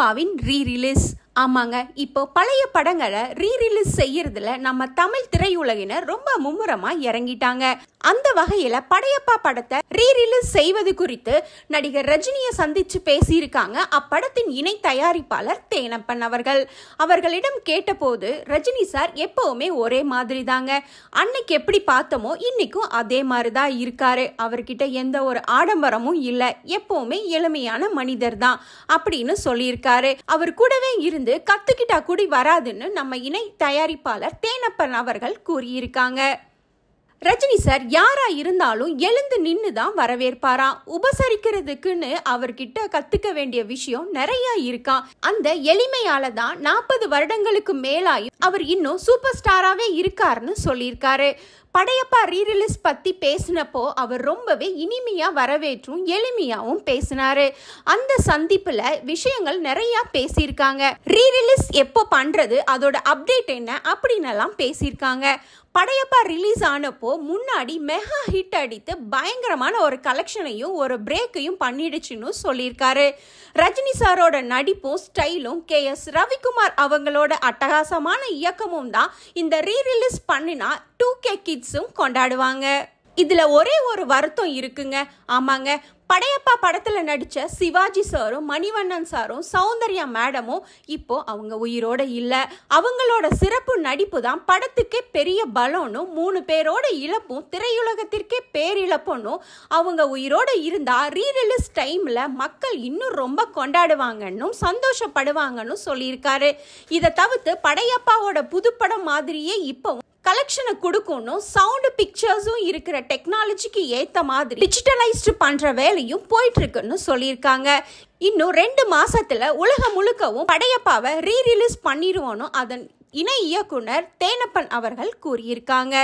அப்பாவின் re release ஆமாங்க இப்போ பழைய படங்களை ரீ ரிலீஸ் செய்யறதுல நம்ம தமிழ் திரையுலகினர் ரொம்ப மும்முரமா இறங்கிட்டாங்க அந்த வகையில் படையப்பா படத்தை ரீ ரிலீஸ் செய்வது குறித்து நடிகர் ரஜினியை சந்தித்து பேசியிருக்காங்க அப்படத்தின் இணை தயாரிப்பாளர் தேனப்பன் அவர்கள் அவர்களிடம் கேட்டபோது ரஜினி சார் எப்பவுமே ஒரே மாதிரி தாங்க அன்னைக்கு எப்படி பார்த்தோமோ இன்னைக்கும் அதே மாதிரி தான் இருக்காரு அவர்கிட்ட எந்த ஒரு ஆடம்பரமும் இல்லை எப்பவுமே எளிமையான மனிதர் தான் அப்படின்னு சொல்லியிருக்காரு அவர் கூடவே இருந்து கத்துக்கிட்டா கூடி வராதுன்னு நம்ம இணை தயாரிப்பாளர் தேனப்பன் அவர்கள் கூறியிருக்காங்க ரஜினி சார் யாரா இருந்தாலும் எழுந்து நின்று தான் வரவேற்பாராம் உபசரிக்கிறதுக்குன்னு அவர்கிட்ட கத்துக்க வேண்டிய விஷயம் நிறைய இருக்கான் அந்த எளிமையால தான் நாற்பது வருடங்களுக்கு மேலாயும் அவர் இன்னும் சூப்பர் ஸ்டாராகவே இருக்காருன்னு சொல்லியிருக்காரு படையப்பா ரீரிலீஸ் பற்றி பேசினப்போ அவர் ரொம்பவே இனிமையாக வரவேற்றும் எளிமையாகவும் பேசினாரு அந்த சந்திப்பில் விஷயங்கள் நிறையா பேசியிருக்காங்க ரீரிலீஸ் எப்போ பண்ணுறது அதோட அப்டேட் என்ன அப்படின்னலாம் பேசியிருக்காங்க படையப்பா ரிலீஸ் ஆனப்போ முன்னாடி மெகா ஹிட் அடித்து பயங்கரமான ஒரு கலெக்ஷனையும் ஒரு பிரேக்கையும் பண்ணிடுச்சுன்னு சொல்லியிருக்காரு ரஜினி சாரோட நடிப்பும் ஸ்டைலும் கே எஸ் ரவிக்குமார் அவங்களோட அட்டகாசமான இயக்கமும் தான் இந்த ரீரிலீஸ் பண்ணினா டூ கே கிட்ஸ் கிட்ஸும் கொண்டாடுவாங்க இதுல ஒரே ஒரு வருத்தம் இருக்குங்க ஆமாங்க படையப்பா படத்துல நடிச்ச சிவாஜி சாரும் மணிவண்ணன் சாரும் சௌந்தர்யா மேடமும் இப்போ அவங்க உயிரோட இல்ல அவங்களோட சிறப்பு நடிப்பு தான் படத்துக்கே பெரிய பலனும் மூணு பேரோட இழப்பும் திரையுலகத்திற்கே பேரிழப்பும் அவங்க உயிரோட இருந்தா ரீரிலீஸ் டைம்ல மக்கள் இன்னும் ரொம்ப கொண்டாடுவாங்கன்னும் சந்தோஷப்படுவாங்கன்னு சொல்லியிருக்காரு இதை தவிர்த்து படையப்பாவோட புதுப்படம் மாதிரியே இப்போ கலெக்ஷனை கொடுக்கணும் சவுண்டு பிக்சர்ஸும் இருக்கிற டெக்னாலஜிக்கு ஏற்ற மாதிரி டிஜிட்டலைஸ்டு பண்ணுற வேலையும் போயிட்டுருக்குன்னு சொல்லியிருக்காங்க இன்னும் ரெண்டு மாதத்தில் உலகம் முழுக்கவும் படையப்பாவை ரீரிலீஸ் பண்ணிடுவோன்னு அதன் இணை இயக்குனர் தேனப்பன் அவர்கள் கூறியிருக்காங்க